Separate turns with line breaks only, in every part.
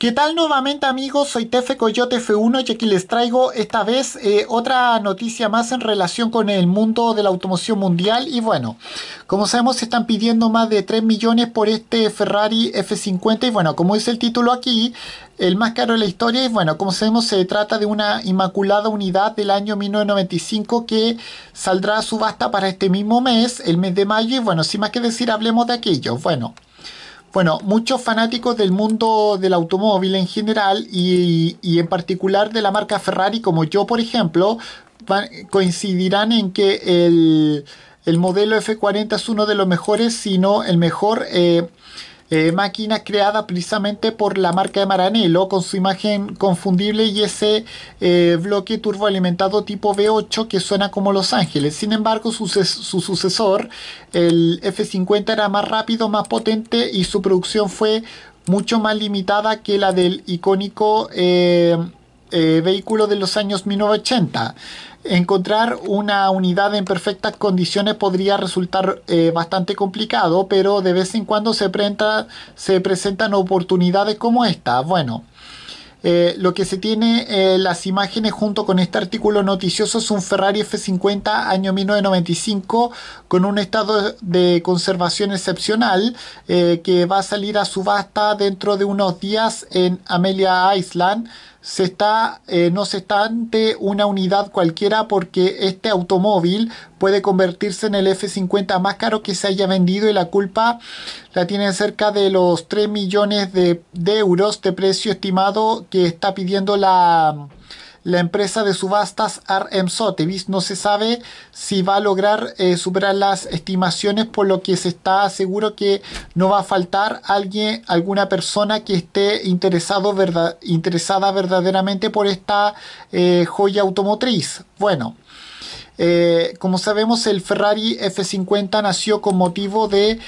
¿Qué tal nuevamente amigos? Soy Tefe Coyote F1 y aquí les traigo esta vez eh, otra noticia más en relación con el mundo de la automoción mundial y bueno, como sabemos se están pidiendo más de 3 millones por este Ferrari F50 y bueno, como dice el título aquí, el más caro de la historia y bueno, como sabemos se trata de una inmaculada unidad del año 1995 que saldrá a subasta para este mismo mes, el mes de mayo y bueno, sin más que decir hablemos de aquello, bueno. Bueno, muchos fanáticos del mundo del automóvil en general y, en particular de la marca Ferrari, como yo, por ejemplo, coincidirán en que el, modelo F40 es uno de los mejores, si no el mejor. Eh, eh, máquina creada precisamente por la marca de Maranello con su imagen confundible y ese eh, bloque turboalimentado tipo V8 que suena como Los Ángeles. Sin embargo, su, sucesor, el F50, era más rápido, más potente y su producción fue mucho más limitada que la del icónico... Eh, eh, vehículo vehículos de los años 1980. Encontrar una unidad en perfectas condiciones podría resultar eh, bastante complicado, pero de vez en cuando se, se presentan oportunidades como esta. Bueno, eh, lo que se tiene las imágenes junto con este artículo noticioso es un Ferrari F50 año 1995 con un estado de conservación excepcional que va a salir a subasta dentro de unos días en Amelia Island se está, eh, no se está ante una unidad cualquiera porque este automóvil puede convertirse en el F50 más caro que se haya vendido y la culpa la tienen cerca de los 3 millones de, de euros de precio estimado que está pidiendo la, la empresa de subastas RM Sotheby's. No se sabe si va a lograr eh, superar las estimaciones, por lo que se está seguro que no va a faltar alguien, alguna persona que esté interesada verdaderamente por esta eh, joya automotriz. Bueno. Eh, como sabemos, el Ferrari F50 nació con motivo de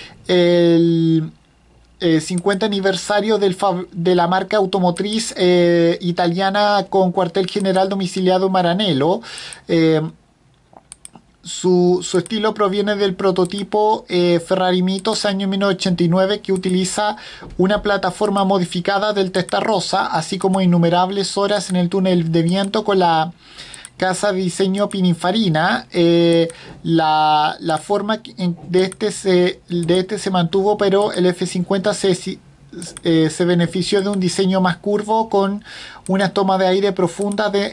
50 eh, aniversario de la marca automotriz eh, italiana con cuartel general domiciliado Maranello. Eh, su, estilo proviene del prototipo eh, Ferrari Mitos año 1989 que utiliza una plataforma modificada del Testarossa, así como innumerables horas en el túnel de viento con la Casa Diseño Pininfarina, eh, la, forma de este, se, de este se mantuvo, pero el F50 eh, se, benefició de un diseño más curvo con una toma de aire profunda eh,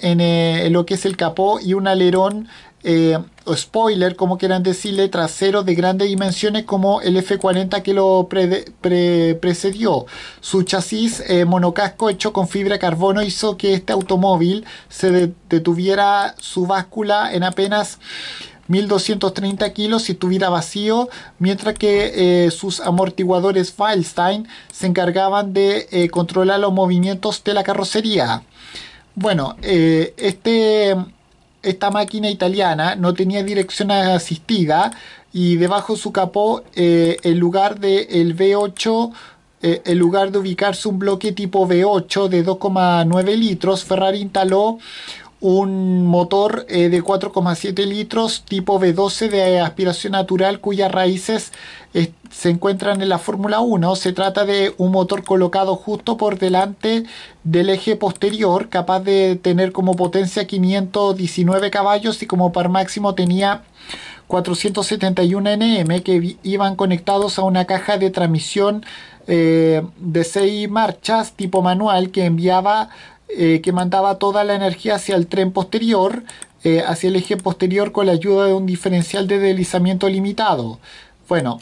en lo que es el capó y un alerón eh, o spoiler, como quieran decirle, trasero de grandes dimensiones como el F40 que lo precedió. Su chasis eh, monocasco hecho con fibra de carbono hizo que este automóvil se detuviera su báscula en apenas 1230 kilos y estuviera vacío, mientras que eh, sus amortiguadores Feilstein se encargaban de controlar los movimientos de la carrocería. Bueno, este esta máquina italiana no tenía dirección asistida y debajo su capó eh, en lugar de el V8 eh, en lugar de ubicarse un bloque tipo V8 de 2,9 litros Ferrari instaló un motor eh, de 4,7 litros tipo V12 de aspiración natural cuyas raíces eh, se encuentran en la Fórmula 1. Se trata de un motor colocado justo por delante del eje posterior, capaz de tener como potencia 519 caballos y como par máximo tenía 471 Nm que iban conectados a una caja de transmisión eh, de seis marchas tipo manual que enviaba, eh, que mandaba toda la energía hacia el tren posterior, eh, hacia el eje posterior con la ayuda de un diferencial de deslizamiento limitado. Bueno,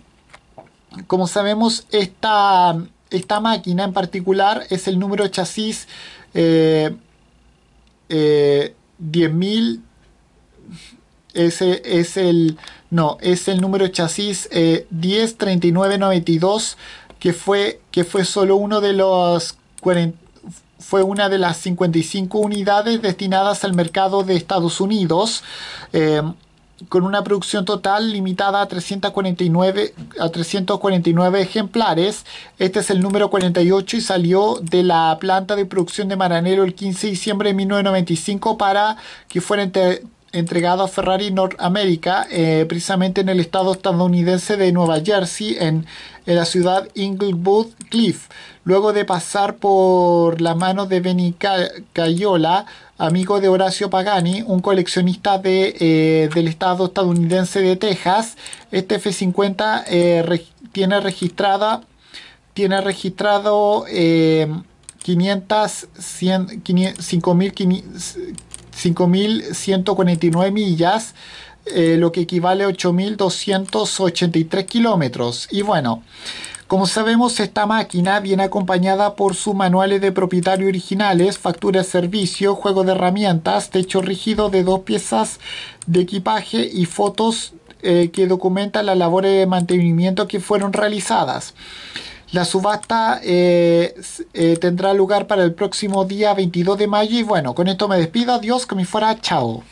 como sabemos, esta, esta máquina en particular es el número chasis 10.000 es el no es el número chasis eh, 103992 que fue, que fue solo uno de los fue una de las 55 unidades destinadas al mercado de Estados Unidos, eh, con una producción total limitada a 349, a 349 ejemplares. Este es el número 48 y salió de la planta de producción de Maranero el 15 de diciembre de 1995 para que fuera entregado a Ferrari North eh, precisamente en el estado estadounidense de Nueva Jersey, en, la ciudad Inglewood Cliff, luego de pasar por las manos de Benny Cayola, amigo de Horacio Pagani, un coleccionista de, eh, del estado estadounidense de Texas. Este F-50 eh, tiene registrada tiene registrado 500, eh, 500, 5.149 millas, eh, lo que equivale a 8.283 kilómetros. Y bueno, como sabemos, esta máquina viene acompañada por sus manuales de propietario originales, factura de servicio, juego de herramientas, techo rígido de dos piezas de equipaje y fotos eh, que documentan las labores de mantenimiento que fueron realizadas. La subasta eh, eh, tendrá lugar para el próximo día 22 de mayo y bueno, con esto me despido, adiós, que me fuera, chao.